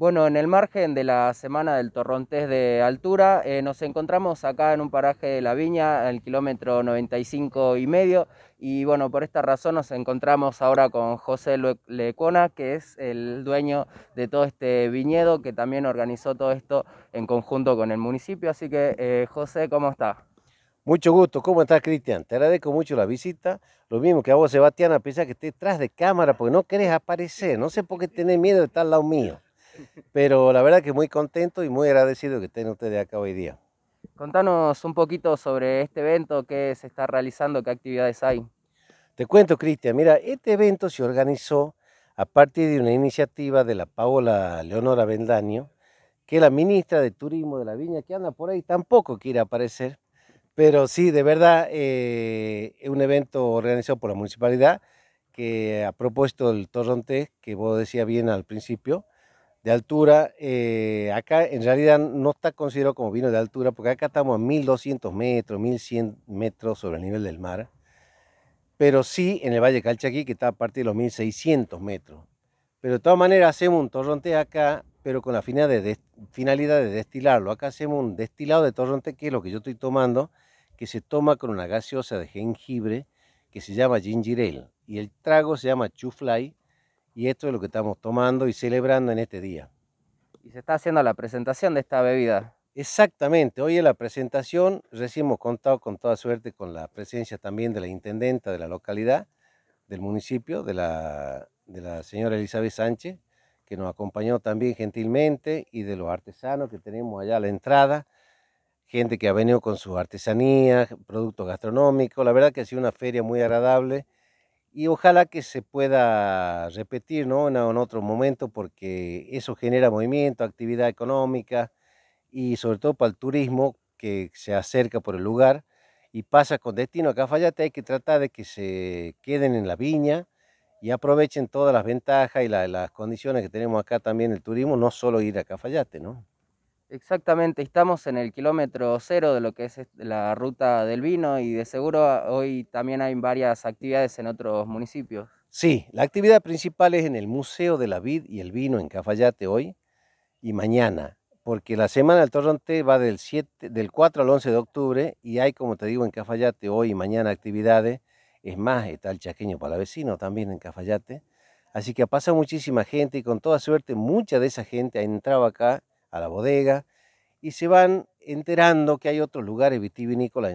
Bueno, en el margen de la semana del Torrontés de altura, eh, nos encontramos acá en un paraje de la viña, al kilómetro 95 y medio, y bueno, por esta razón nos encontramos ahora con José Lecona, que es el dueño de todo este viñedo, que también organizó todo esto en conjunto con el municipio. Así que, eh, José, ¿cómo está? Mucho gusto, ¿cómo estás Cristian? Te agradezco mucho la visita, lo mismo que a vos Sebastián, a pesar que estés tras de cámara, porque no querés aparecer, no sé por qué tenés miedo de estar al lado mío. Pero la verdad que muy contento y muy agradecido que estén ustedes acá hoy día. Contanos un poquito sobre este evento, qué se está realizando, qué actividades hay. Te cuento, Cristian, mira, este evento se organizó a partir de una iniciativa de la Paola Leonora Bendaño, que es la ministra de Turismo de la Viña, que anda por ahí, tampoco quiere aparecer, pero sí, de verdad, eh, es un evento organizado por la municipalidad que ha propuesto el Torrontés, que vos decías bien al principio, de altura. Eh, acá en realidad no está considerado como vino de altura porque acá estamos a 1200 metros, 1100 metros sobre el nivel del mar. Pero sí en el Valle Calchaquí que está a partir de los 1600 metros. Pero de todas maneras hacemos un torronte acá, pero con la finalidad de, destilarlo. Acá hacemos un destilado de torronte que es lo que yo estoy tomando, que se toma con una gaseosa de jengibre que se llama gingirel. Y el trago se llama chuflay y esto es lo que estamos tomando y celebrando en este día. Y se está haciendo la presentación de esta bebida. Exactamente, hoy en la presentación recién hemos contado con toda suerte con la presencia también de la intendenta de la localidad, del municipio, de la, de la señora Elizabeth Sánchez, que nos acompañó también gentilmente, y de los artesanos que tenemos allá a la entrada, gente que ha venido con su artesanía, productos gastronómicos, la verdad que ha sido una feria muy agradable y ojalá que se pueda repetir ¿no? en, otro momento porque eso genera movimiento, actividad económica y sobre todo para el turismo que se acerca por el lugar y pasa con destino a Cafayate, hay que tratar de que se queden en la viña y aprovechen todas las ventajas y las condiciones que tenemos acá también el turismo, no solo ir a Cafayate, ¿no? Exactamente, estamos en el kilómetro cero de lo que es la ruta del vino y de seguro hoy también hay varias actividades en otros municipios. Sí, la actividad principal es en el Museo de la Vid y el Vino en Cafayate hoy y mañana, porque la Semana del Torrente va del, 4 al 11 de octubre y hay, como te digo, en Cafayate hoy y mañana actividades. Es más, está el chaqueño palavecino también en Cafayate. Así que pasa muchísima gente y con toda suerte mucha de esa gente ha entrado acá a la bodega y se van enterando que hay otros lugares vitivinícolas